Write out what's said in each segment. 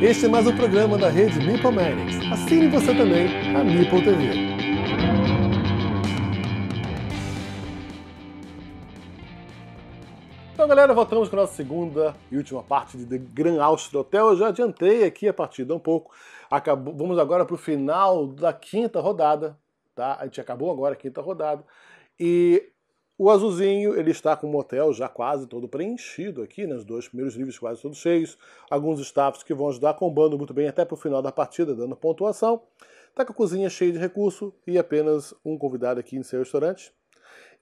Este é mais um programa da rede Nipomanics. Assine você também a Nippon TV. Então, galera, voltamos com a nossa segunda e última parte de The Grand Austria Hotel. Eu já adiantei aqui a partida um pouco. Acabou, vamos agora para o final da quinta rodada. Tá? A gente acabou agora a quinta rodada. E o azulzinho ele está com o motel já quase todo preenchido aqui, nos né? dois primeiros livros quase todos cheios. Alguns staffs que vão ajudar combando muito bem até para o final da partida, dando pontuação. Está com a cozinha cheia de recurso e apenas um convidado aqui em seu restaurante.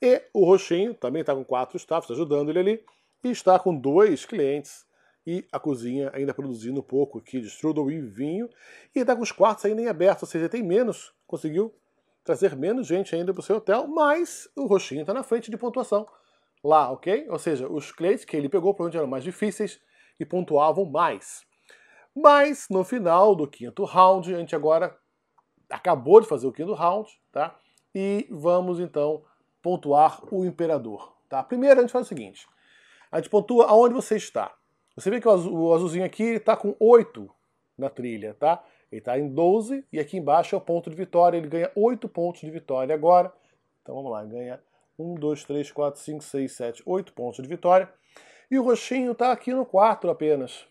E o roxinho também está com quatro staffs ajudando ele ali. E está com dois clientes e a cozinha ainda produzindo um pouco aqui de strudel e vinho. E está com os quartos ainda em aberto, ou seja, tem menos. Conseguiu trazer menos gente ainda para o seu hotel, mas o roxinho está na frente de pontuação lá, ok? Ou seja, os clientes que ele pegou para onde eram mais difíceis e pontuavam mais. Mas no final do quinto round, a gente agora acabou de fazer o quinto round, tá? E vamos então pontuar o imperador, tá? Primeiro a gente faz o seguinte, a gente pontua aonde você está. Você vê que o, azul, o azulzinho aqui está com 8 na trilha, tá? Ele está em 12 e aqui embaixo é o ponto de vitória. Ele ganha 8 pontos de vitória agora. Então vamos lá, ganha 1, 2, 3, 4, 5, 6, 7, 8 pontos de vitória. E o roxinho está aqui no 4 apenas.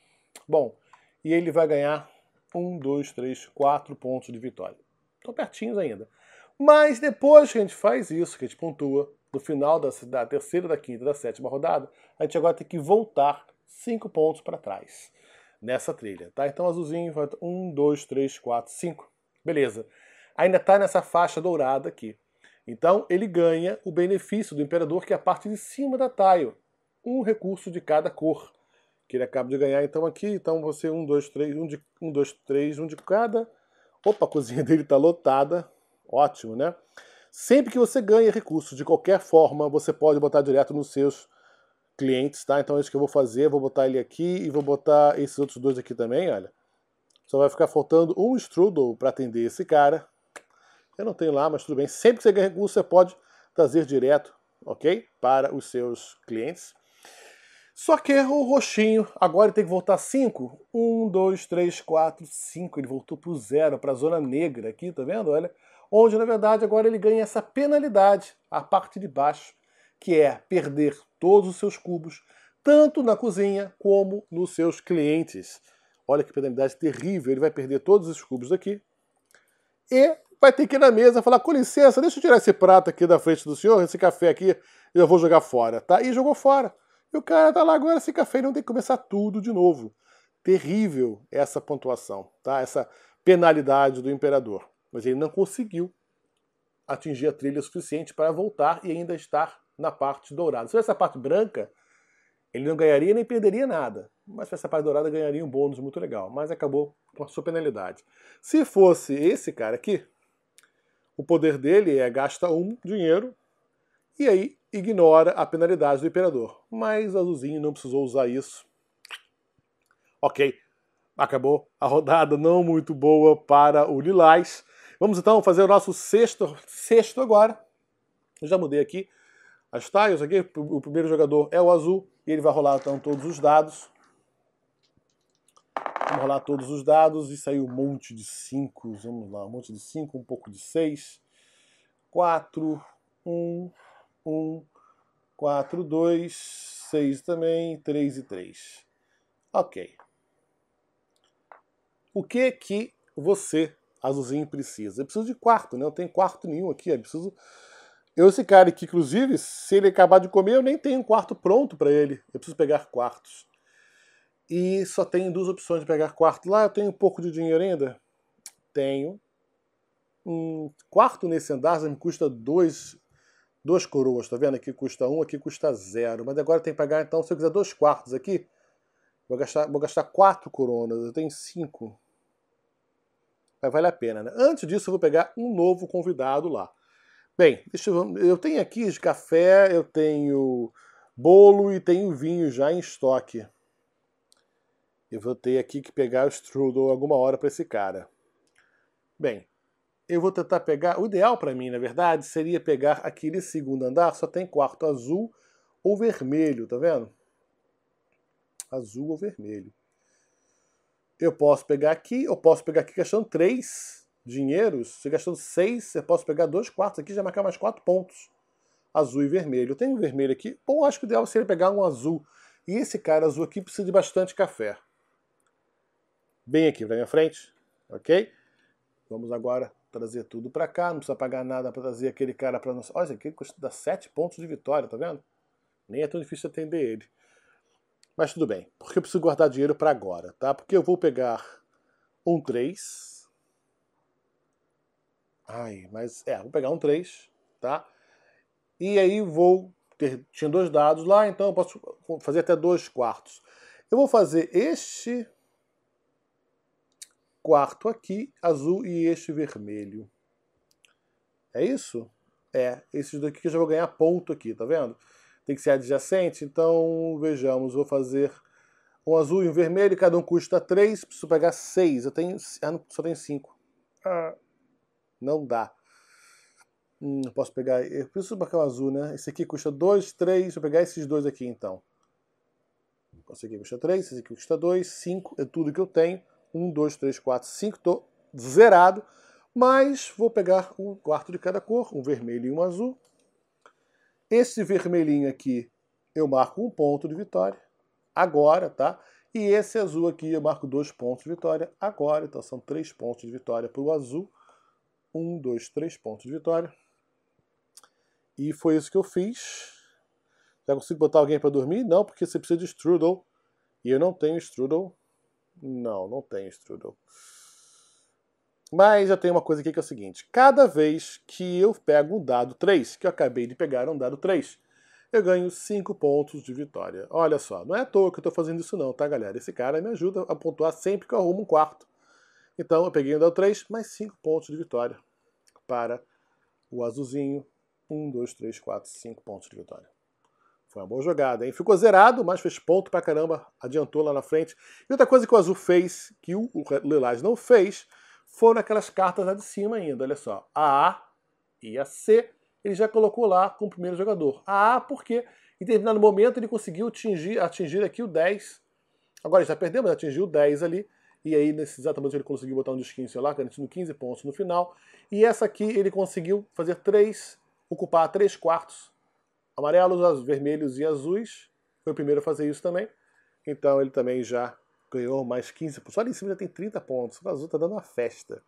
Bom, e ele vai ganhar 1, 2, 3, 4 pontos de vitória. Estão pertinhos ainda. Mas depois que a gente faz isso, que a gente pontua, no final da, da terceira, da quinta, da sétima rodada, a gente agora tem que voltar 5 pontos para trás nessa trilha, tá? Então azulzinho vai 1, 2, 3, 4, 5. Beleza. Ainda está nessa faixa dourada aqui. Então ele ganha o benefício do imperador, que é a parte de cima da tile. Um recurso de cada cor que ele acaba de ganhar. Então aqui, então você um, dois, três, um de um, dois, três, um de cada. Opa, a cozinha dele está lotada. Ótimo, né? Sempre que você ganha recurso de qualquer forma, você pode botar direto nos seus clientes, tá? Então é isso que eu vou fazer, vou botar ele aqui e vou botar esses outros dois aqui também, olha. Só vai ficar faltando um strudel para atender esse cara. Eu não tenho lá, mas tudo bem. Sempre que você ganha recurso, você pode trazer direto, ok? Para os seus clientes. Só que é o roxinho, agora ele tem que voltar 5. 1, 2, 3, 4, 5. Ele voltou para o zero, para a zona negra aqui, tá vendo? Olha. Onde, na verdade, agora ele ganha essa penalidade, a parte de baixo que é perder todos os seus cubos, tanto na cozinha como nos seus clientes. Olha que penalidade terrível, ele vai perder todos os cubos aqui E vai ter que ir na mesa falar, com licença, deixa eu tirar esse prato aqui da frente do senhor, esse café aqui, eu vou jogar fora, tá? E jogou fora. E o cara tá lá agora sem café, ele não tem que começar tudo de novo. Terrível essa pontuação, tá? Essa penalidade do imperador. Mas ele não conseguiu atingir a trilha suficiente para voltar e ainda estar na parte dourada. Se fosse a parte branca, ele não ganharia nem perderia nada. Mas se fosse a parte dourada, ganharia um bônus muito legal. Mas acabou com a sua penalidade. Se fosse esse cara aqui, o poder dele é gasta um dinheiro e aí ignora a penalidade do imperador. Mas Azulzinho não precisou usar isso. Ok, acabou a rodada não muito boa para o Lilás. Vamos então fazer o nosso sexto, sexto agora. já mudei aqui as tiles aqui, o primeiro jogador é o azul, e ele vai rolar então todos os dados. Vamos rolar todos os dados, e saiu um monte de 5, vamos lá, um monte de 5, um pouco de 6, 4, 1, 1, 4, 2, 6 também, 3 e 3. Ok. O que que você, azulzinho, precisa? Eu preciso de quarto, né? Eu não tenho quarto nenhum aqui, eu preciso eu, esse cara que, inclusive, se ele acabar de comer, eu nem tenho um quarto pronto para ele. Eu preciso pegar quartos. E só tenho duas opções de pegar quarto. Lá eu tenho um pouco de dinheiro ainda? Tenho. Um quarto nesse andar me custa dois, duas coroas, tá vendo? Aqui custa um, aqui custa zero. Mas agora tem que pagar, então, se eu quiser dois quartos aqui, vou gastar, vou gastar quatro coronas, eu tenho cinco. Mas vale a pena, né? Antes disso, eu vou pegar um novo convidado lá. Bem, deixa eu, eu tenho aqui de café, eu tenho bolo e tenho vinho já em estoque. Eu vou ter aqui que pegar o strudel alguma hora para esse cara. Bem, eu vou tentar pegar. O ideal para mim, na verdade, seria pegar aquele segundo andar, só tem quarto azul ou vermelho, tá vendo? Azul ou vermelho. Eu posso pegar aqui, eu posso pegar aqui que achando três dinheiros, Se gastando seis, eu posso pegar dois quartos aqui já marcar mais quatro pontos. Azul e vermelho. Eu tenho um vermelho aqui, ou acho que o ideal seria pegar um azul. E esse cara azul aqui precisa de bastante café. Bem aqui pra minha frente, ok? Vamos agora trazer tudo para cá, não precisa pagar nada para trazer aquele cara para nós. Olha, aqui, aqui dá 7 pontos de vitória, tá vendo? Nem é tão difícil atender ele. Mas tudo bem, porque eu preciso guardar dinheiro para agora, tá? Porque eu vou pegar um 3, Ai, mas é, vou pegar um 3, tá? E aí vou ter, tinha dois dados lá, então eu posso fazer até dois quartos. Eu vou fazer este quarto aqui, azul, e este vermelho. É isso? É, esses daqui que eu já vou ganhar ponto aqui, tá vendo? Tem que ser adjacente, então vejamos, vou fazer um azul e um vermelho, cada um custa 3, preciso pegar 6, eu tenho, só tenho 5. Ah. Não dá. Hum, posso pegar. Eu preciso marcar o azul, né? Esse aqui custa 2, 3. Deixa eu pegar esses dois aqui então. Esse aqui custa 3, esse aqui custa 2, 5 é tudo que eu tenho. 1, 2, 3, 4, 5. Estou zerado. Mas vou pegar um quarto de cada cor, um vermelho e um azul. Esse vermelhinho aqui eu marco um ponto de vitória. Agora, tá? E esse azul aqui eu marco dois pontos de vitória agora. Então são três pontos de vitória para o azul um, dois, três pontos de vitória. E foi isso que eu fiz. Já consigo botar alguém para dormir? Não, porque você precisa de strudel. E eu não tenho strudel. Não, não tenho strudel. Mas já tem uma coisa aqui que é o seguinte: cada vez que eu pego um dado 3, que eu acabei de pegar um dado 3, eu ganho 5 pontos de vitória. Olha só, não é à toa que eu estou fazendo isso, não, tá, galera? Esse cara me ajuda a pontuar sempre que eu arrumo um quarto. Então eu peguei um del 3, mais 5 pontos de vitória para o azulzinho. 1, 2, 3, 4, 5 pontos de vitória. Foi uma boa jogada, hein? Ficou zerado, mas fez ponto pra caramba, adiantou lá na frente. E outra coisa que o Azul fez, que o Lilás não fez, foram aquelas cartas lá de cima ainda, olha só. A A e a C, ele já colocou lá com o primeiro jogador. A A porque em determinado momento ele conseguiu atingir, atingir aqui o 10. Agora já perdeu, mas atingiu o 10 ali e aí nesse exatamente ele conseguiu botar um disquinho celular, garantindo 15 pontos no final. E essa aqui ele conseguiu fazer três, ocupar três quartos, amarelos, vermelhos e azuis. Foi o primeiro a fazer isso também. Então ele também já ganhou mais 15 pontos. Olha em cima já tem 30 pontos. O azul está dando uma festa.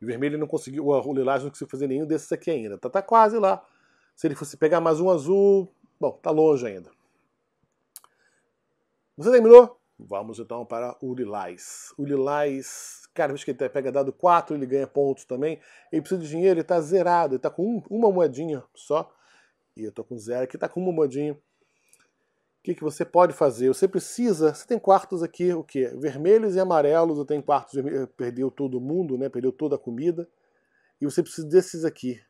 E o vermelho não conseguiu, o lilás não conseguiu fazer nenhum desses aqui ainda. Tá, tá quase lá. Se ele fosse pegar mais um azul, bom, tá longe ainda. Você terminou? Vamos então para o Lilás. O Lilás, cara, visto que ele pega dado 4, ele ganha pontos também. Ele precisa de dinheiro, ele está zerado, ele está com um, uma moedinha só. E eu estou com zero aqui, está com uma moedinha. O que, que você pode fazer? Você precisa, você tem quartos aqui, o quê? Vermelhos e amarelos, eu tenho quartos, eh, perdeu todo mundo, né? Perdeu toda a comida. E você precisa desses aqui.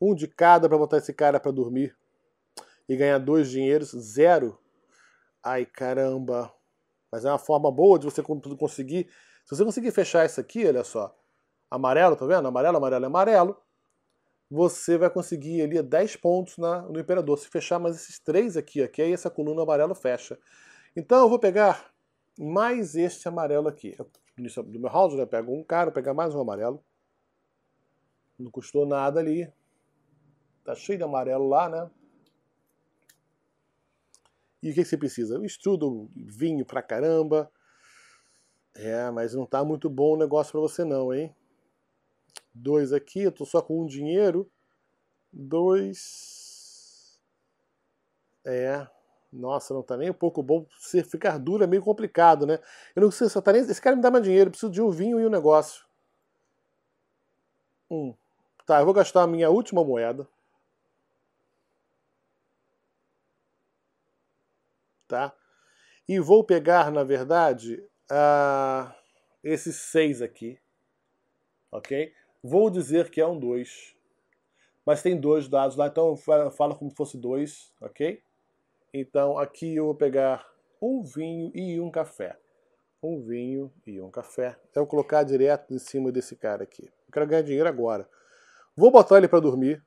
Um de cada para botar esse cara para dormir. E ganhar dois dinheiros, zero Ai, caramba. Mas é uma forma boa de você conseguir. Se você conseguir fechar isso aqui, olha só. Amarelo, tá vendo? Amarelo, amarelo, amarelo. Você vai conseguir ali 10 pontos na, no imperador. Se fechar mais esses três aqui, aqui, aí essa coluna amarelo fecha. Então eu vou pegar mais este amarelo aqui. Eu, do meu house, né? Eu pego um cara, pegar mais um amarelo. Não custou nada ali. Tá cheio de amarelo lá, né? E o que, é que você precisa? Eu estudo vinho pra caramba. É, mas não tá muito bom o negócio para você não, hein? Dois aqui, eu tô só com um dinheiro. Dois. É. Nossa, não tá nem um pouco bom. Se ficar duro é meio complicado, né? Eu não sei se tá nem. Esse cara me dá mais dinheiro, eu preciso de um vinho e um negócio. Um. Tá, eu vou gastar a minha última moeda. tá? E vou pegar, na verdade, esses seis aqui, ok? Vou dizer que é um 2, mas tem dois dados lá, então fala como fosse dois ok? Então aqui eu vou pegar um vinho e um café. Um vinho e um café. Eu vou colocar direto em cima desse cara aqui. Eu quero ganhar dinheiro agora. Vou botar ele para dormir.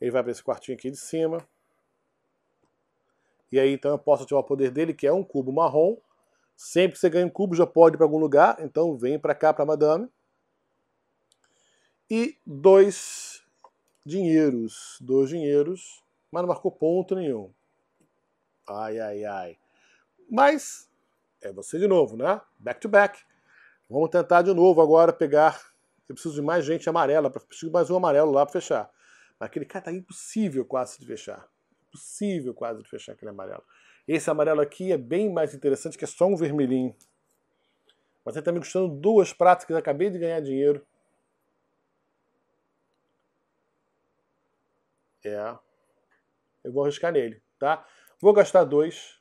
Ele vai para esse quartinho aqui de cima. E aí então eu posso ativar o poder dele, que é um cubo marrom. Sempre que você ganha um cubo, já pode ir para algum lugar. Então vem para cá, para Madame. E dois dinheiros. Dois dinheiros. Mas não marcou ponto nenhum. Ai, ai, ai. Mas é você de novo, né? Back to back. Vamos tentar de novo agora pegar. Eu preciso de mais gente amarela. Preciso de mais um amarelo lá para fechar. Mas aquele cara tá impossível quase de fechar possível quase de fechar aquele amarelo. Esse amarelo aqui é bem mais interessante, que é só um vermelhinho. Mas ele está me custando duas práticas, acabei de ganhar dinheiro. É. Eu vou arriscar nele, tá? Vou gastar dois.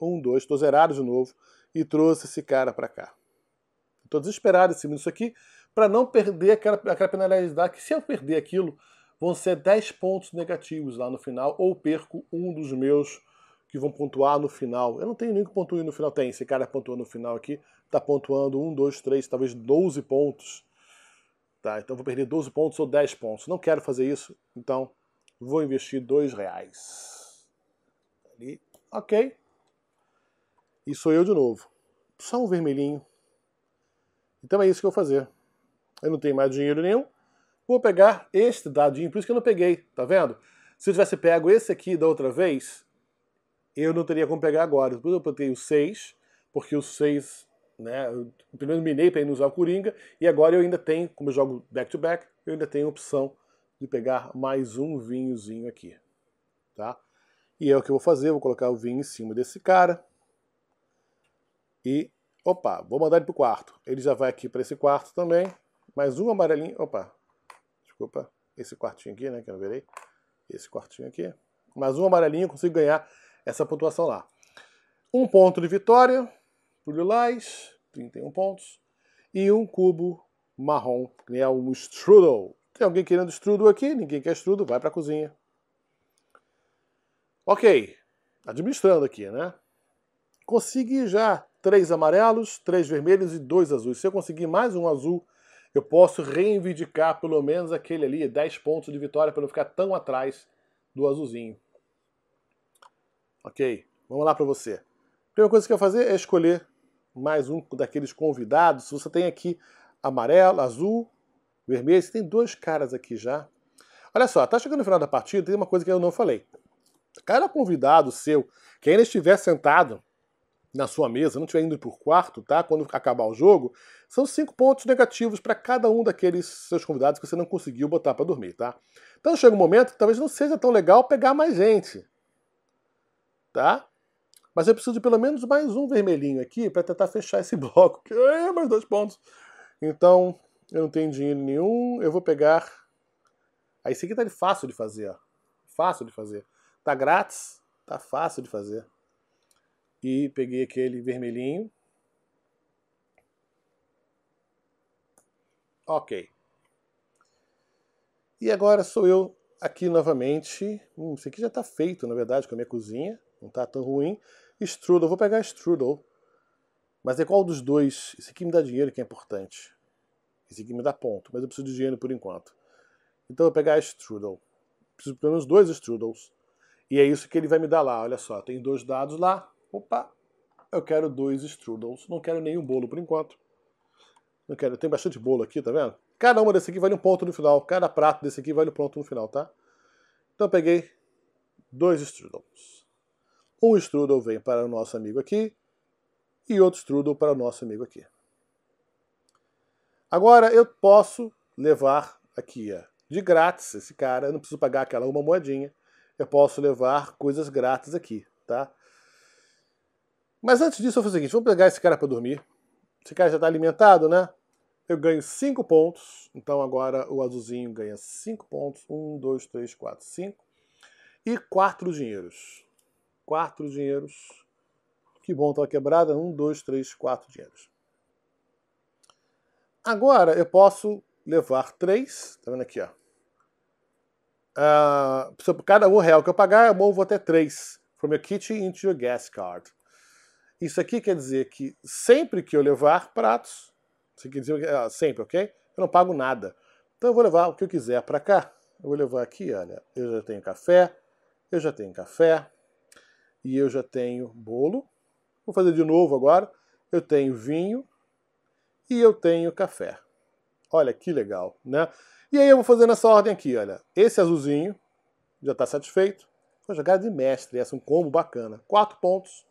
Um, dois. Tô zerado de novo. E trouxe esse cara para cá. Tô desesperado em cima disso aqui para não perder aquela, aquela penalidade. Que se eu perder aquilo, vão ser 10 pontos negativos lá no final, ou perco um dos meus que vão pontuar no final. Eu não tenho nenhum que pontue no final. Tem, esse cara pontuou no final aqui, tá pontuando 1, 2, 3, talvez 12 pontos. Tá, então vou perder 12 pontos ou 10 pontos. Não quero fazer isso, então vou investir 2 reais. Ali, ok. E sou eu de novo. Só um vermelhinho. Então é isso que eu vou fazer. Eu não tenho mais dinheiro nenhum, vou pegar este dadinho, por isso que eu não peguei, tá vendo? Se eu tivesse pego esse aqui da outra vez, eu não teria como pegar agora. Depois eu botei o 6, porque o 6, né, eu primeiro minei para ir usar o Coringa, e agora eu ainda tenho, como eu jogo back-to-back, -back, eu ainda tenho a opção de pegar mais um vinhozinho aqui, tá? E é o que eu vou fazer, vou colocar o vinho em cima desse cara, e, opa, vou mandar ele pro quarto. Ele já vai aqui para esse quarto também, mais um amarelinho, opa, desculpa, esse quartinho aqui, né, que eu não virei, esse quartinho aqui. Mais um amarelinho, consigo ganhar essa pontuação lá. Um ponto de vitória pro lilás, 31 pontos. E um cubo marrom, que é um strudel. Tem alguém querendo strudel aqui? Ninguém quer strudel, vai pra cozinha. Ok, administrando aqui, né? Consegui já três amarelos, três vermelhos e dois azuis. Se eu conseguir mais um azul eu posso reivindicar pelo menos aquele ali, 10 pontos de vitória para não ficar tão atrás do azulzinho. Ok, vamos lá para você. A primeira coisa que eu vou fazer é escolher mais um daqueles convidados. Você tem aqui amarelo, azul, vermelho. Você tem dois caras aqui já. Olha só, tá chegando no final da partida, tem uma coisa que eu não falei. Cada convidado seu que ainda estiver sentado na sua mesa, não estiver indo por quarto, tá? Quando acabar o jogo, são cinco pontos negativos para cada um daqueles seus convidados que você não conseguiu botar para dormir, tá? Então chega um momento que talvez não seja tão legal pegar mais gente, tá? Mas eu preciso de pelo menos mais um vermelhinho aqui para tentar fechar esse bloco, que é mais dois pontos. Então, eu não tenho dinheiro nenhum, eu vou pegar... Aí esse aqui tá fácil de fazer, ó. Fácil de fazer. Tá grátis, tá fácil de fazer e peguei aquele vermelhinho. Ok. E agora sou eu aqui novamente. Hum, isso aqui já está feito, na verdade, com a minha cozinha. Não está tão ruim. Strudel, vou pegar Strudel. Mas é qual dos dois? Esse aqui me dá dinheiro que é importante. Esse aqui me dá ponto, mas eu preciso de dinheiro por enquanto. Então eu vou pegar Strudel. Preciso pelo menos dois Strudels. E é isso que ele vai me dar lá. Olha só, tem dois dados lá. Opa, eu quero dois strudels. Não quero nenhum bolo por enquanto. Não quero. Tem bastante bolo aqui, tá vendo? Cada uma desse aqui vale um ponto no final. Cada prato desse aqui vale um ponto no final, tá? Então eu peguei dois strudels. Um strudel vem para o nosso amigo aqui e outro strudel para o nosso amigo aqui. Agora eu posso levar aqui ó, de grátis esse cara. Eu não preciso pagar aquela uma moedinha. Eu posso levar coisas grátis aqui, tá? Mas antes disso, eu vou fazer o seguinte: vamos pegar esse cara para dormir. Esse cara já está alimentado, né? Eu ganho 5 pontos. Então agora o azulzinho ganha 5 pontos. 1, 2, 3, 4, 5. E 4 dinheiros. 4 dinheiros. Que bom, tá quebrada. 1, 2, 3, 4 dinheiros. Agora eu posso levar 3. Tá vendo aqui, ó? Uh, cada um real que eu pagar, eu vou até 3. From your kitchen into your gas card. Isso aqui quer dizer que sempre que eu levar pratos, isso quer dizer ah, sempre, ok? Eu não pago nada. Então eu vou levar o que eu quiser para cá. Eu vou levar aqui, olha, eu já tenho café, eu já tenho café, e eu já tenho bolo. Vou fazer de novo agora. Eu tenho vinho e eu tenho café. Olha que legal, né? E aí eu vou fazer nessa ordem aqui, olha. Esse azulzinho já está satisfeito. Foi jogada de mestre, essa é um combo bacana. Quatro pontos.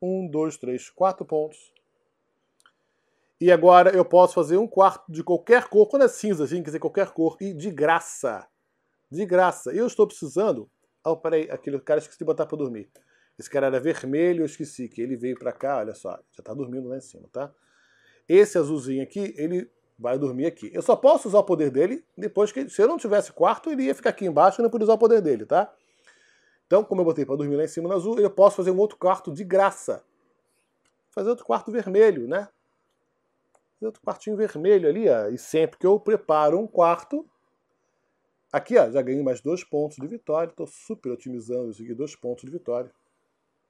Um, dois, três, quatro pontos. E agora eu posso fazer um quarto de qualquer cor, quando é cinza, gente, assim, quer dizer qualquer cor, e de graça. De graça. Eu estou precisando... Oh, peraí, aquele cara esqueci de botar para dormir. Esse cara era vermelho, eu esqueci que ele veio para cá, olha só, já está dormindo lá em cima, tá? Esse azulzinho aqui, ele vai dormir aqui. Eu só posso usar o poder dele depois que, se eu não tivesse quarto, ele ia ficar aqui embaixo e não podia usar o poder dele, tá? Então, como eu botei para dormir lá em cima no azul, eu posso fazer um outro quarto de graça. Fazer outro quarto vermelho, né? Fazer outro quartinho vermelho ali, ó. E sempre que eu preparo um quarto, aqui, ó, já ganhei mais dois pontos de vitória. Estou super otimizando isso aqui, dois pontos de vitória.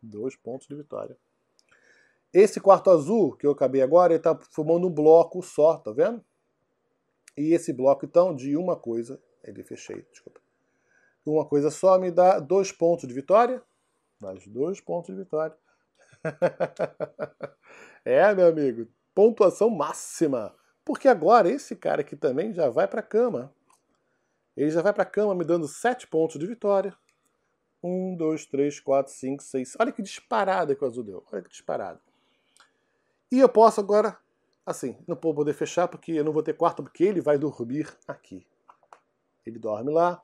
Dois pontos de vitória. Esse quarto azul que eu acabei agora, ele está formando um bloco só, tá vendo? E esse bloco, então, de uma coisa, ele fechei, desculpa uma coisa só me dá dois pontos de vitória. Mais dois pontos de vitória. é, meu amigo, pontuação máxima. Porque agora esse cara aqui também já vai para a cama. Ele já vai para a cama me dando sete pontos de vitória. Um, dois, três, quatro, cinco, seis. Olha que disparada que o azul deu. Olha que disparada. E eu posso agora, assim, não vou poder fechar porque eu não vou ter quarto, porque ele vai dormir aqui. Ele dorme lá,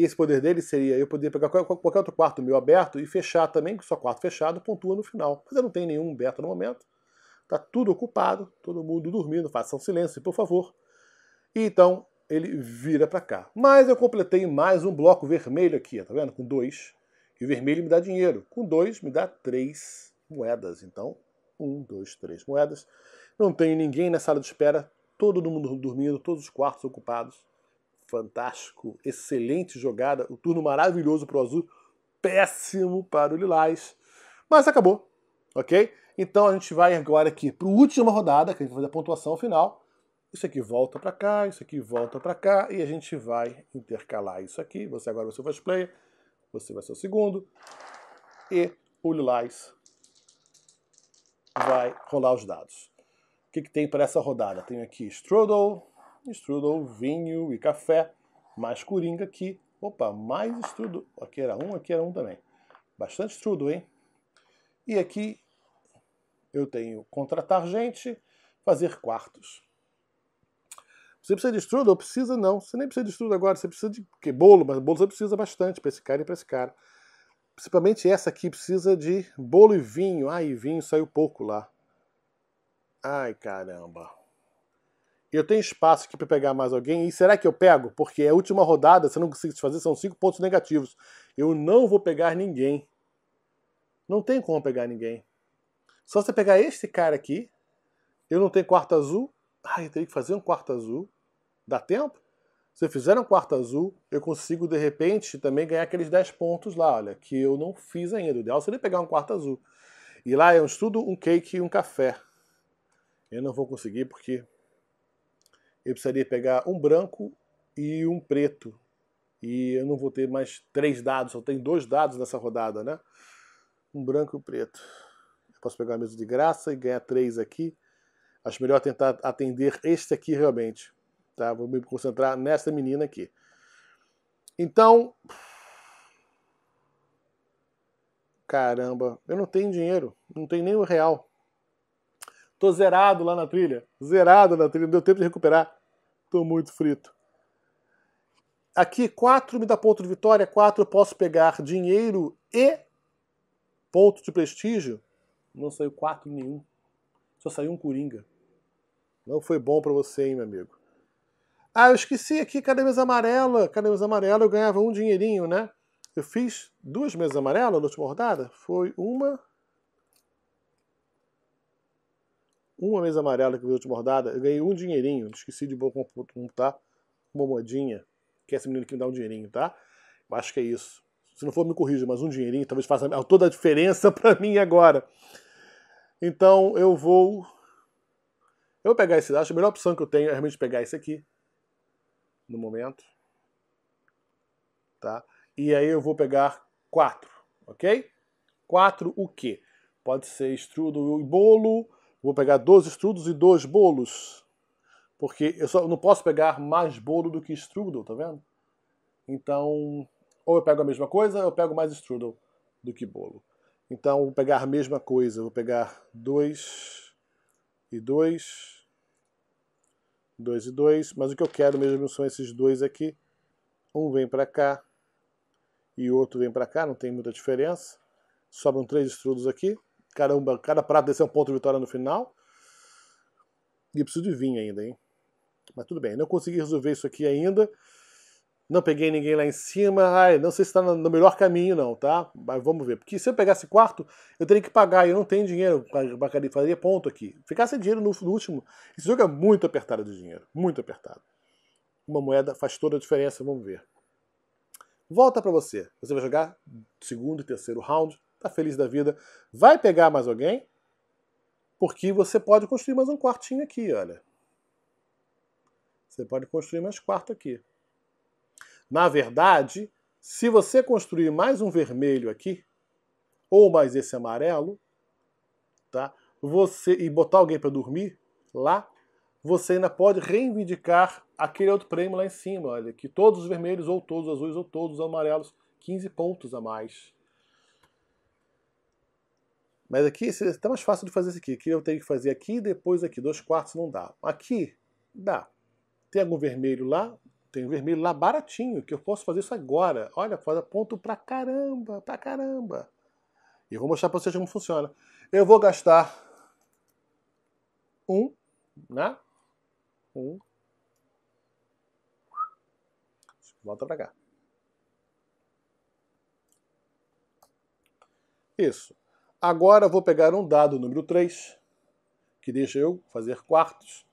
e esse poder dele seria eu poder pegar qualquer outro quarto meu aberto e fechar também, que só quarto fechado pontua no final. Mas eu não tenho nenhum aberto no momento. Tá tudo ocupado, todo mundo dormindo, façam silêncio, por favor. E então ele vira para cá. Mas eu completei mais um bloco vermelho aqui, tá vendo? Com dois. E vermelho me dá dinheiro. Com dois me dá três moedas. Então, um, dois, três moedas. Não tenho ninguém na sala de espera, todo mundo dormindo, todos os quartos ocupados fantástico, excelente jogada, o um turno maravilhoso para o azul, péssimo para o lilás, mas acabou, ok? Então a gente vai agora aqui para a última rodada, que a gente vai fazer a pontuação final. Isso aqui volta para cá, isso aqui volta para cá, e a gente vai intercalar isso aqui. Você agora vai ser o first player, você vai ser o segundo, e o lilás vai rolar os dados. O que, que tem para essa rodada? Tenho aqui Strudel strudel, vinho e café, mais coringa aqui. Opa, mais estudo. Aqui era um, aqui era um também. Bastante estudo, hein? E aqui eu tenho contratar gente, fazer quartos. Você precisa de estudo? Precisa não. Você nem precisa de estudo agora, você precisa de que bolo, mas bolo você precisa bastante para esse cara e para esse cara. Principalmente essa aqui precisa de bolo e vinho. Ah, e vinho saiu pouco lá. Ai, caramba eu tenho espaço aqui para pegar mais alguém, e será que eu pego? Porque é a última rodada, se eu não consigo fazer, são cinco pontos negativos. Eu não vou pegar ninguém. Não tem como pegar ninguém. Só se pegar este cara aqui, eu não tenho quarto azul, ah, eu teria que fazer um quarto azul. Dá tempo? Se eu fizer um quarto azul, eu consigo, de repente, também ganhar aqueles 10 pontos lá, olha, que eu não fiz ainda. O ideal seria pegar um quarto azul. E lá é um estudo, um cake e um café. Eu não vou conseguir porque eu precisaria pegar um branco e um preto. E eu não vou ter mais três dados, só tenho dois dados nessa rodada, né? Um branco e um preto. Eu posso pegar a mesa de graça e ganhar três aqui. Acho melhor tentar atender este aqui realmente. Tá? Vou me concentrar nessa menina aqui. Então. Caramba, eu não tenho dinheiro, não tenho nem o real. Tô zerado lá na trilha. Zerado na trilha, não deu tempo de recuperar. Tô muito frito. Aqui, 4 me dá ponto de vitória, 4 eu posso pegar dinheiro e ponto de prestígio. Não saiu 4 nenhum. Só saiu um coringa. Não foi bom para você, hein, meu amigo. Ah, eu esqueci aqui, cada mesa amarela. Cada mesa amarela eu ganhava um dinheirinho, né? Eu fiz duas mesas amarelas na última rodada. Foi uma, uma mesa amarela que eu vi a última rodada, eu ganhei um dinheirinho, esqueci de botar tá? uma modinha, que é esse menino que me dá um dinheirinho, tá? Eu acho que é isso. Se não for, me corrija, mas um dinheirinho talvez faça toda a diferença para mim agora. Então eu vou. Eu vou pegar esse dado. a melhor opção que eu tenho é realmente pegar esse aqui. No momento. Tá? E aí eu vou pegar quatro ok? quatro o quê? Pode ser strudel e bolo Vou pegar dois estrudos e dois bolos. Porque eu só não posso pegar mais bolo do que strudel, tá vendo? Então, ou eu pego a mesma coisa, ou eu pego mais strudel do que bolo. Então, vou pegar a mesma coisa. Vou pegar dois e dois, dois e dois. Mas o que eu quero mesmo são esses dois aqui. Um vem para cá e outro vem para cá. Não tem muita diferença. Sobram três estrudos aqui. Caramba, cada prato desse é um ponto de vitória no final. E eu preciso de vinho ainda, hein? Mas tudo bem, não consegui resolver isso aqui ainda. Não peguei ninguém lá em cima. Ai, não sei se está no melhor caminho, não, tá? Mas vamos ver. Porque se eu pegasse quarto, eu teria que pagar. Eu não tenho dinheiro para fazer ponto aqui. Ficar sem dinheiro no, no último. Esse jogo é muito apertado de dinheiro. Muito apertado. Uma moeda faz toda a diferença, vamos ver. Volta para você. Você vai jogar segundo e terceiro round tá feliz da vida, vai pegar mais alguém, porque você pode construir mais um quartinho aqui, olha. Você pode construir mais quarto aqui. Na verdade, se você construir mais um vermelho aqui, ou mais esse amarelo, tá? Você e botar alguém para dormir lá, você ainda pode reivindicar aquele outro prêmio lá em cima, olha, que todos os vermelhos, ou todos os azuis, ou todos os amarelos, 15 pontos a mais. Mas aqui está mais fácil de fazer isso aqui. Aqui eu tenho que fazer aqui e depois aqui. Dois quartos não dá. Aqui, dá. Tem algum vermelho lá? Tem um vermelho lá baratinho, que eu posso fazer isso agora. Olha, faz ponto pra caramba, pra caramba. E eu vou mostrar pra vocês como funciona. Eu vou gastar um, né? Um. Volta pra cá. Isso. Agora vou pegar um dado número 3, que deixa eu fazer quartos.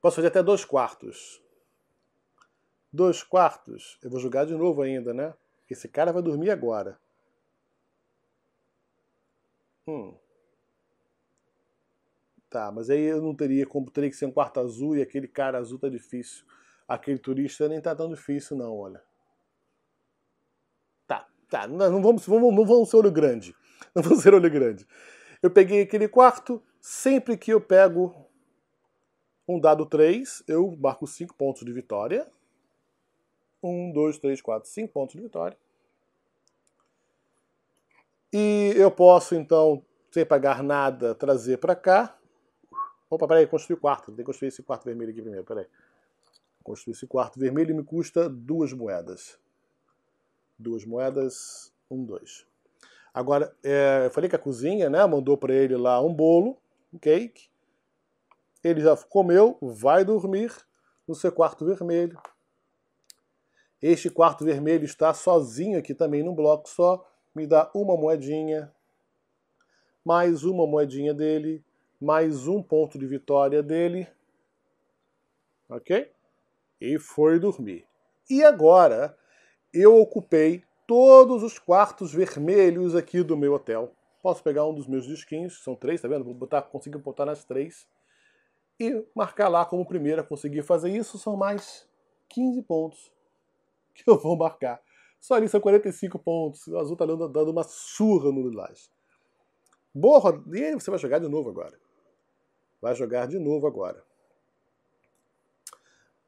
Posso fazer até dois quartos. Dois quartos, eu vou jogar de novo ainda, né? Esse cara vai dormir agora. Hum. Tá, mas aí eu não teria como, teria que ser um quarto azul e aquele cara azul tá difícil. Aquele turista nem tá tão difícil não, olha. Tá, tá, não vamos, vamos, não vamos ser olho grande não vou ser olho grande. Eu peguei aquele quarto, sempre que eu pego um dado 3, eu marco 5 pontos de vitória. 1, 2, 3, 4, 5 pontos de vitória. E eu posso, então, sem pagar nada, trazer para cá. Opa, peraí, construir o quarto. Tem que construir esse quarto vermelho aqui primeiro, peraí. Construir esse quarto vermelho e me custa duas moedas. Duas moedas, um, dois. Agora, é, eu falei que a cozinha né, mandou para ele lá um bolo, um cake. Ele já comeu, vai dormir no seu quarto vermelho. Este quarto vermelho está sozinho aqui também num bloco só. Me dá uma moedinha, mais uma moedinha dele, mais um ponto de vitória dele. Ok? E foi dormir. E agora eu ocupei todos os quartos vermelhos aqui do meu hotel. Posso pegar um dos meus disquinhos, são três, tá vendo? Vou botar, consigo botar nas três. E marcar lá como primeira conseguir fazer isso, são mais 15 pontos que eu vou marcar. Só ali são 45 pontos. O azul tá dando, dando uma surra no lilás. Boa E aí você vai jogar de novo agora. Vai jogar de novo agora.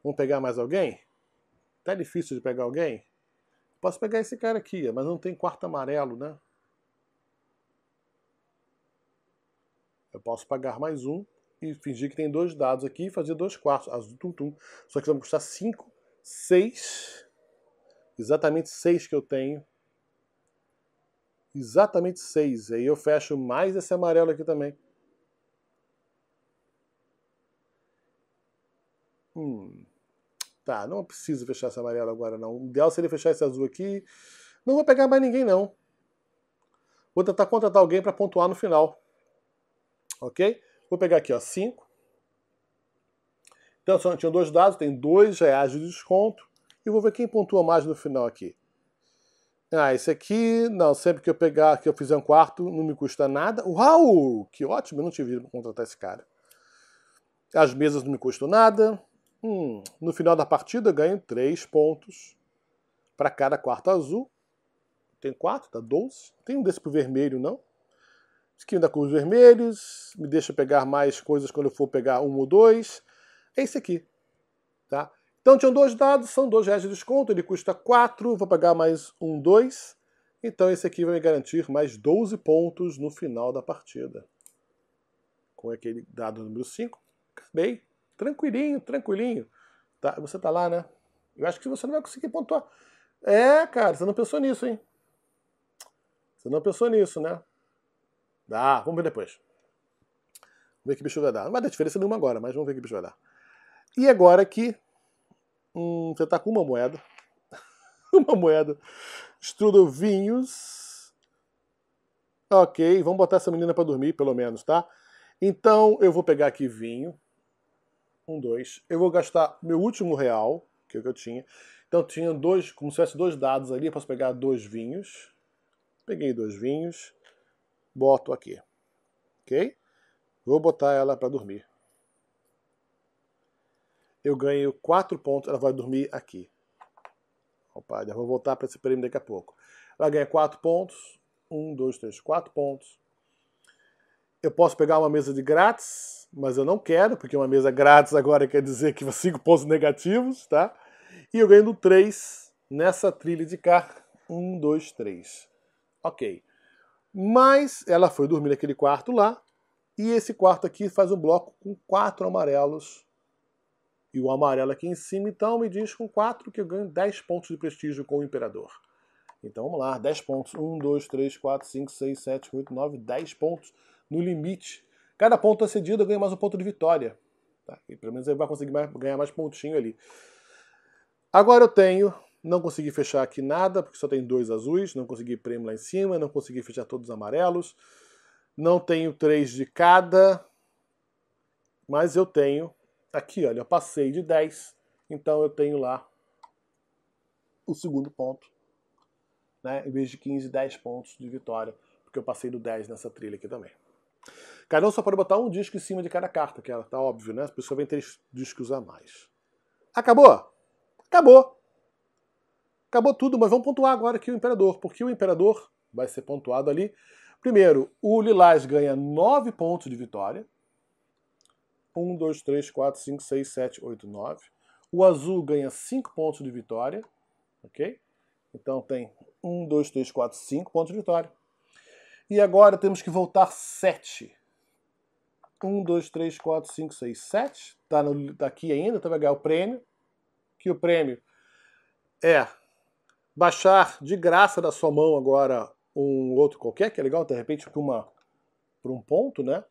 Vamos pegar mais alguém? Tá difícil de pegar alguém? Posso pegar esse cara aqui, mas não tem quarto amarelo, né? Eu posso pagar mais um e fingir que tem dois dados aqui e fazer dois quartos, azul tum tum. Só que vai me custar cinco, seis, exatamente seis que eu tenho. Exatamente seis. Aí eu fecho mais esse amarelo aqui também. Hum. Tá, não preciso fechar essa amarela agora não. O ideal seria fechar esse azul aqui. Não vou pegar mais ninguém não. Vou tentar contratar alguém para pontuar no final. Ok? Vou pegar aqui, ó, 5. Então, só tinha dois dados, tem dois reais de desconto. E vou ver quem pontua mais no final aqui. Ah, esse aqui, não, sempre que eu pegar, que eu fizer um quarto, não me custa nada. Uau! Que ótimo, eu não tive para contratar esse cara. As mesas não me custam nada. Hum, no final da partida eu ganho 3 pontos para cada quarto azul. Tem 4, tá 12. Tem um desse pro vermelho, não? Skin da cor vermelhos, me deixa pegar mais coisas quando eu for pegar um ou dois. É esse aqui, tá? Então tinham dois dados, são dois reais de desconto, ele custa 4, vou pagar mais um, dois. Então esse aqui vai me garantir mais 12 pontos no final da partida. Com aquele dado número 5, acabei Tranquilinho, tranquilinho. Tá, você tá lá, né? Eu acho que você não vai conseguir pontuar. É, cara, você não pensou nisso, hein? Você não pensou nisso, né? Dá, vamos ver depois. Vamos ver que bicho vai dar. Não vai dar diferença nenhuma agora, mas vamos ver que bicho vai dar. E agora aqui, hum, você tá com uma moeda. uma moeda. vinhos. Ok, vamos botar essa menina para dormir, pelo menos, tá? Então eu vou pegar aqui vinho um, dois. Eu vou gastar meu último real, que é o que eu tinha. Então eu tinha dois, como se tivesse dois dados ali, eu posso pegar dois vinhos. Peguei dois vinhos, boto aqui. Ok? Vou botar ela para dormir. Eu ganho quatro pontos, ela vai dormir aqui. Opa, já vou voltar para esse prêmio daqui a pouco. Ela ganha quatro pontos. um, dois, três, quatro pontos eu posso pegar uma mesa de grátis, mas eu não quero, porque uma mesa grátis agora quer dizer que cinco pontos negativos, tá? E eu ganho 3 nessa trilha de cá. 1, 2, 3. Ok. Mas ela foi dormir naquele quarto lá, e esse quarto aqui faz um bloco com quatro amarelos. E o amarelo aqui em cima, então, me diz com 4 que eu ganho 10 pontos de prestígio com o imperador. Então vamos lá, 10 pontos. 1, 2, 3, 4, 5, 6, 7, 8, 9, 10 pontos no limite. Cada ponto acedido ganha mais um ponto de vitória. Tá? E pelo menos ele vai conseguir mais, ganhar mais pontinho ali. Agora eu tenho, não consegui fechar aqui nada, porque só tem dois azuis, não consegui prêmio lá em cima, não consegui fechar todos os amarelos. Não tenho três de cada, mas eu tenho, aqui olha, eu passei de 10, então eu tenho lá o segundo ponto, né? em vez de 15, 10 pontos de vitória, porque eu passei do 10 nessa trilha aqui também. Cada um só pode botar um disco em cima de cada carta, que é, tá óbvio, né? A pessoa vem três discos a mais. Acabou? Acabou. Acabou tudo, mas vamos pontuar agora aqui o Imperador, porque o Imperador vai ser pontuado ali. Primeiro, o Lilás ganha nove pontos de vitória. Um, dois, três, quatro, cinco, seis, sete, oito, nove. O Azul ganha cinco pontos de vitória. Ok? Então tem um, dois, três, quatro, cinco pontos de vitória. E agora temos que voltar sete. 1, 2, 3, 4, 5, 6, 7. Está tá aqui ainda, então vai ganhar o prêmio. Que o prêmio é baixar de graça da sua mão agora um outro qualquer, que é legal, de repente para um ponto, né?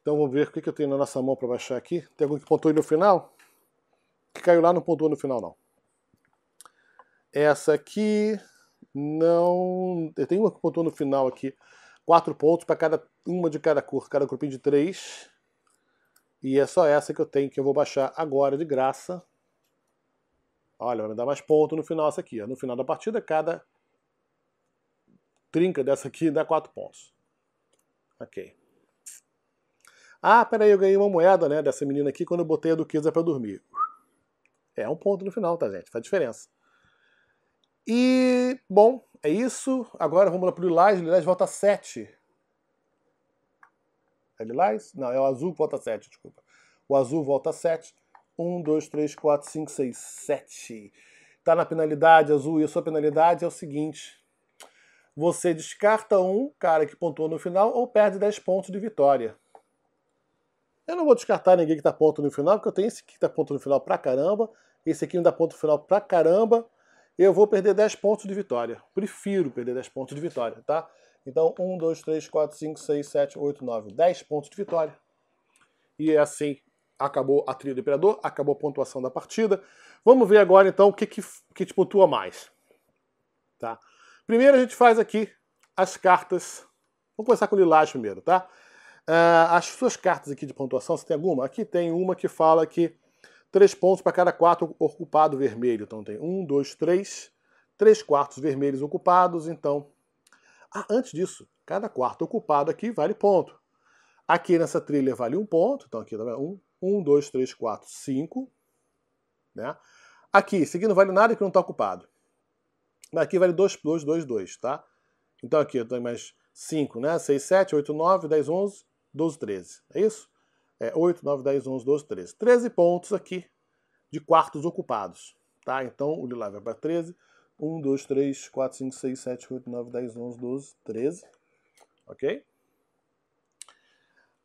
Então vamos ver o que, que eu tenho na nossa mão para baixar aqui. Tem algum que pontuou no final? Que caiu lá, não pontuou no final, não. Essa aqui não. Eu tenho uma que pontuou no final aqui. Quatro pontos para cada uma de cada cor, cada grupinho de três. E é só essa que eu tenho, que eu vou baixar agora de graça. Olha, vai me dar mais ponto no final essa aqui. No final da partida, cada trinca dessa aqui dá quatro pontos. Ok. Ah, peraí, eu ganhei uma moeda né, dessa menina aqui quando eu botei a duquesa para dormir. É um ponto no final, tá, gente? Faz diferença. E, bom, é isso. Agora vamos lá pro Lilás. Lilás volta 7. É lilás? Não, é o azul que volta 7, desculpa. O azul volta 7. 1, 2, 3, 4, 5, 6, 7. Tá na penalidade azul e a sua penalidade é o seguinte. Você descarta um cara que pontuou no final ou perde 10 pontos de vitória. Eu não vou descartar ninguém que dá tá ponto no final, porque eu tenho esse aqui que dá tá ponto no final pra caramba, esse aqui não dá ponto no final pra caramba. Eu vou perder 10 pontos de vitória. Prefiro perder 10 pontos de vitória, tá? Então, 1, 2, 3, 4, 5, 6, 7, 8, 9, 10 pontos de vitória. E é assim acabou a trilha do Imperador, acabou a pontuação da partida. Vamos ver agora então o que, que, que te pontua mais. Tá? Primeiro a gente faz aqui as cartas. Vamos começar com o Lilás primeiro, tá? Uh, as suas cartas aqui de pontuação, você tem alguma? Aqui tem uma que fala que três pontos para cada quatro ocupado vermelho. Então tem um, dois, três, três quartos vermelhos ocupados. Então ah, antes disso, cada quarto ocupado aqui vale ponto. Aqui nessa trilha vale um ponto, então aqui também tá um, um, dois, três, quatro, cinco, né? Aqui, seguindo, vale nada que não está ocupado. Aqui vale dois, dois, dois, dois, tá? Então aqui eu tenho mais cinco, né? Seis, sete, oito, nove, dez, onze, doze, treze, é isso? É oito, nove, dez, onze, doze, treze. Treze pontos aqui de quartos ocupados, tá? Então o Lilá vai para treze. 1, 2, 3, 4, 5, 6, 7, 8, 9, 10, 11, 12, 13. Ok?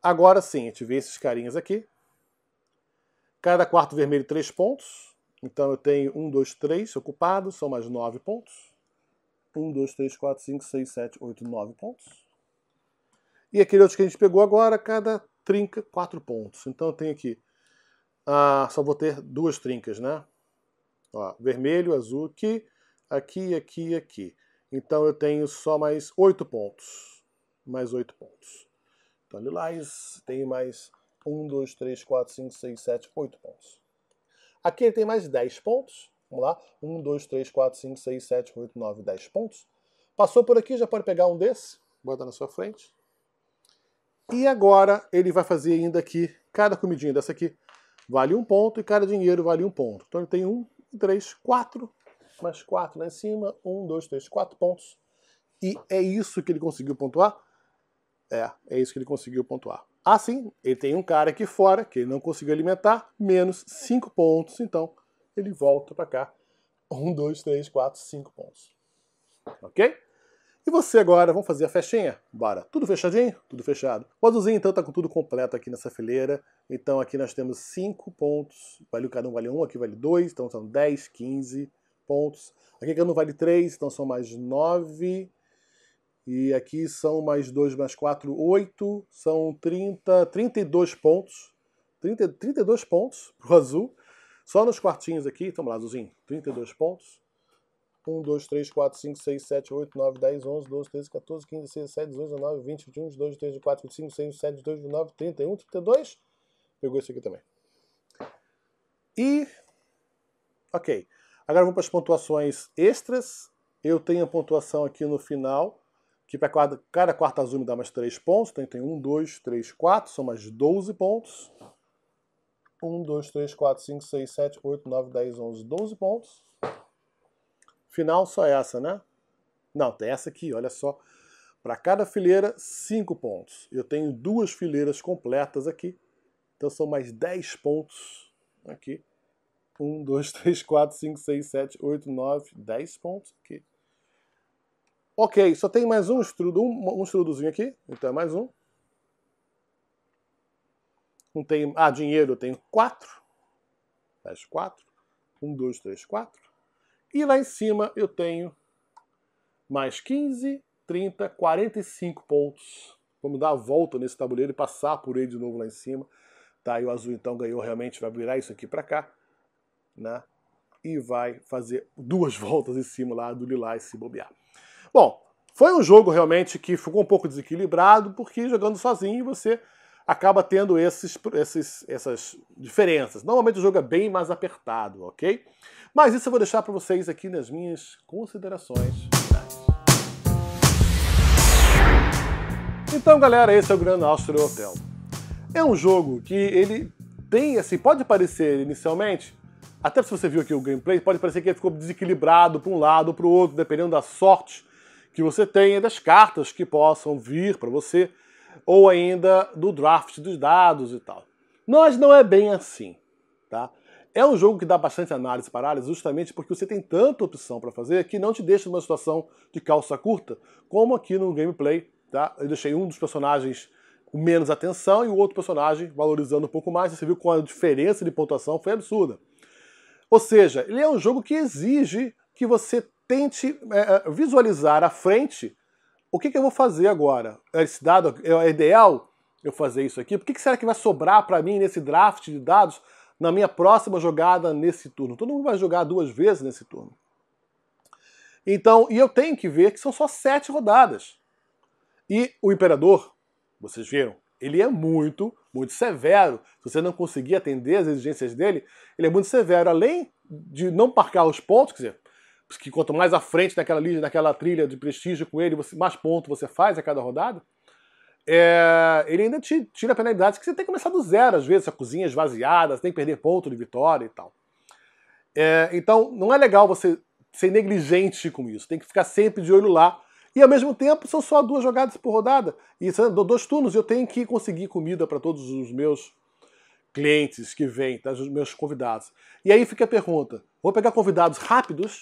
Agora sim, a gente vê esses carinhas aqui. Cada quarto vermelho, 3 pontos. Então eu tenho 1, 2, 3 ocupados, são mais 9 pontos. 1, 2, 3, 4, 5, 6, 7, 8, 9 pontos. E aquele outro que a gente pegou agora, cada trinca, 4 pontos. Então eu tenho aqui, ah, só vou ter duas trincas, né? Ó, vermelho, azul aqui, aqui, aqui aqui. Então eu tenho só mais oito pontos. Mais oito pontos. Então, Lilás tem mais um, dois, três, quatro, cinco, seis, sete, oito pontos. Aqui ele tem mais dez pontos. Vamos lá. Um, dois, três, quatro, cinco, seis, sete, oito, nove, dez pontos. Passou por aqui, já pode pegar um desse. Bota na sua frente. E agora ele vai fazer ainda aqui, cada comidinha dessa aqui vale um ponto e cada dinheiro vale um ponto. Então ele tem um, três, quatro mais 4 lá em cima, 1, 2, 3, 4 pontos. E é isso que ele conseguiu pontuar? É, é isso que ele conseguiu pontuar. Assim, ele tem um cara aqui fora que ele não conseguiu alimentar, menos 5 pontos, então ele volta para cá. 1, 2, 3, 4, 5 pontos. Ok? E você agora, vamos fazer a festinha? Bora. Tudo fechadinho? Tudo fechado. O azulzinho, então, tá com tudo completo aqui nessa fileira. Então, aqui nós temos 5 pontos. Vale, cada um vale 1, um, aqui vale 2. Então, são 10, 15, pontos. Aqui que não vale 3, então são mais 9. E aqui são mais 2, mais 4, 8. São 30, 32 pontos. 30, 32 pontos pro azul. Só nos quartinhos aqui, então lá, azulzinho, 32 pontos. 1, 2, 3, 4, 5, 6, 7, 8, 9, 10, 11, 12, 13, 14, 15, 16, 17, 18, 19, 20, 21, 22, 23, 24, 25, 26, 27, 28, 29, 31, 32. Pegou isso aqui também. E. Ok. Agora vamos para as pontuações extras. Eu tenho a pontuação aqui no final, que para cada, cada quarta azul me dá mais 3 pontos. Então tem 1, 2, 3, 4, são mais 12 pontos. 1, 2, 3, 4, 5, 6, 7, 8, 9, 10, 11, 12 pontos. Final só é essa, né? Não, tem essa aqui, olha só. Para cada fileira, 5 pontos. Eu tenho duas fileiras completas aqui. Então são mais 10 pontos aqui. 1, 2, 3, 4, 5, 6, 7, 8, 9, 10 pontos aqui. Ok, só tem mais um estrudo, um, um estrudozinho aqui. Então é mais um. Não tem. Ah, dinheiro eu tenho 4. Mais 4. 1, 2, 3, 4. E lá em cima eu tenho mais 15, 30, 45 pontos. Vamos dar a volta nesse tabuleiro e passar por ele de novo lá em cima. Tá, e o azul então ganhou realmente, vai virar isso aqui para cá né? E vai fazer duas voltas em cima lá do Lilás se bobear. Bom, foi um jogo realmente que ficou um pouco desequilibrado, porque jogando sozinho você acaba tendo esses, esses, essas diferenças. Normalmente o jogo é bem mais apertado, ok? Mas isso eu vou deixar para vocês aqui nas minhas considerações finais. Então, galera, esse é o Grand Austria Hotel. É um jogo que ele tem, assim, pode parecer inicialmente até se você viu aqui o gameplay, pode parecer que ele ficou desequilibrado para um lado ou para o outro, dependendo da sorte que você tenha das cartas que possam vir para você, ou ainda do draft dos dados e tal. Nós não é bem assim, tá? É um jogo que dá bastante análise para análise, justamente porque você tem tanta opção para fazer que não te deixa numa situação de calça curta, como aqui no gameplay, tá? Eu deixei um dos personagens com menos atenção e o outro personagem valorizando um pouco mais. Você viu com a diferença de pontuação foi absurda. Ou seja, ele é um jogo que exige que você tente é, é visualizar à frente o que, que, eu vou fazer agora. É esse dado é, é ideal eu fazer isso aqui? O que, que será que vai sobrar para mim nesse draft de dados na minha próxima jogada nesse turno? Todo mundo vai jogar duas vezes nesse turno. Então, e eu tenho que ver que são só sete rodadas. E o Imperador, vocês viram, ele é muito, muito severo. Se você não conseguir atender as exigências dele, ele é muito severo. Além de não parcar os pontos, quer dizer, porque quanto mais à frente naquela, naquela trilha de prestígio com ele, você, mais ponto você faz a cada rodada, é, ele ainda te tira penalidades que você tem que começar do zero, às vezes, a cozinha esvaziada, você tem que perder ponto de vitória e tal. É, então, não é legal você ser negligente com isso. Tem que ficar sempre de olho lá e ao mesmo tempo são só duas jogadas por rodada. E são dois turnos, eu tenho que conseguir comida para todos os meus clientes que vêm, tá? os meus convidados. E aí fica a pergunta: vou pegar convidados rápidos,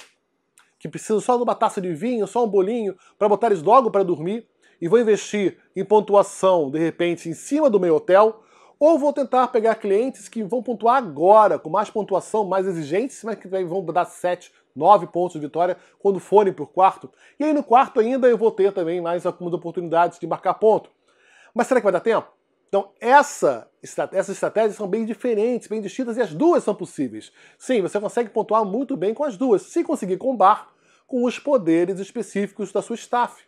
que precisam só de uma taça de vinho, só um bolinho, para botar eles logo para dormir, e vou investir em pontuação, de repente, em cima do meu hotel, ou vou tentar pegar clientes que vão pontuar agora, com mais pontuação, mais exigentes, mas que vão dar sete nove pontos de vitória quando forem para o quarto. E aí no quarto ainda eu vou ter também mais algumas oportunidades de marcar ponto. Mas será que vai dar tempo? Então, essa, essas estratégias são bem diferentes, bem distintas, e as duas são possíveis. Sim, você consegue pontuar muito bem com as duas, se conseguir combar com os poderes específicos da sua staff.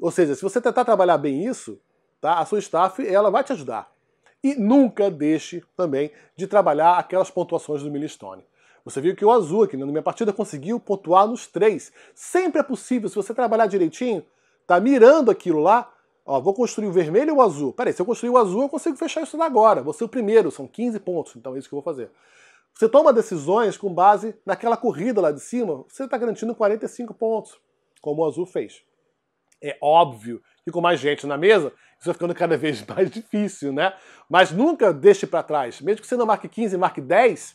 Ou seja, se você tentar trabalhar bem isso, tá, a sua staff ela vai te ajudar. E nunca deixe também de trabalhar aquelas pontuações do Milestone. Você viu que o azul aqui né, na minha partida conseguiu pontuar nos três. Sempre é possível, se você trabalhar direitinho, tá mirando aquilo lá, ó, vou construir o vermelho e o azul. Peraí, se eu construir o azul, eu consigo fechar isso agora. Vou ser é o primeiro, são 15 pontos, então é isso que eu vou fazer. Você toma decisões com base naquela corrida lá de cima, você está garantindo 45 pontos, como o azul fez. É óbvio que com mais gente na mesa, isso vai ficando cada vez mais difícil, né? Mas nunca deixe para trás. Mesmo que você não marque 15, marque 10,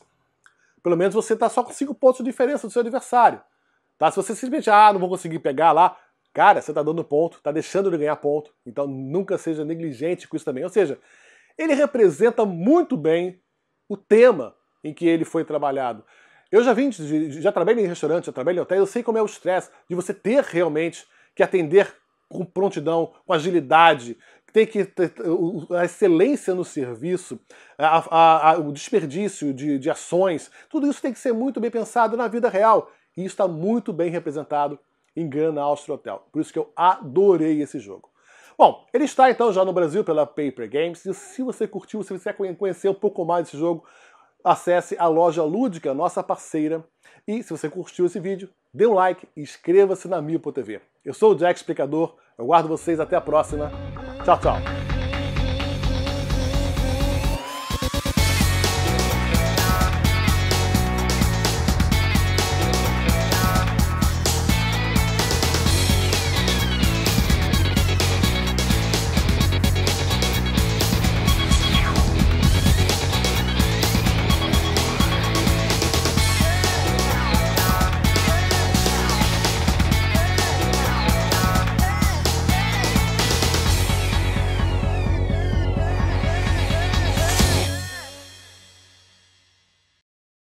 pelo menos você está só com 5 pontos de diferença do seu adversário. Tá? Se você simplesmente, ah, não vou conseguir pegar lá, cara, você está dando ponto, está deixando de ganhar ponto. Então nunca seja negligente com isso também. Ou seja, ele representa muito bem o tema em que ele foi trabalhado. Eu já vim, já trabalhei em restaurante, já trabalhei em hotel, eu sei como é o estresse de você ter realmente que atender com prontidão, com agilidade, ter que ter, a excelência no serviço, a, a, o desperdício de, de ações, tudo isso tem que ser muito bem pensado na vida real. E isso está muito bem representado em Gana Austro Hotel. Por isso que eu adorei esse jogo. Bom, ele está então já no Brasil pela Paper Games, e se você curtiu, se você quiser conhecer um pouco mais desse jogo, acesse a loja Lúdica, nossa parceira. E se você curtiu esse vídeo, dê um like e inscreva-se na Mipo TV. Eu sou o Jack Explicador, eu guardo vocês até a próxima. Tchau, tchau.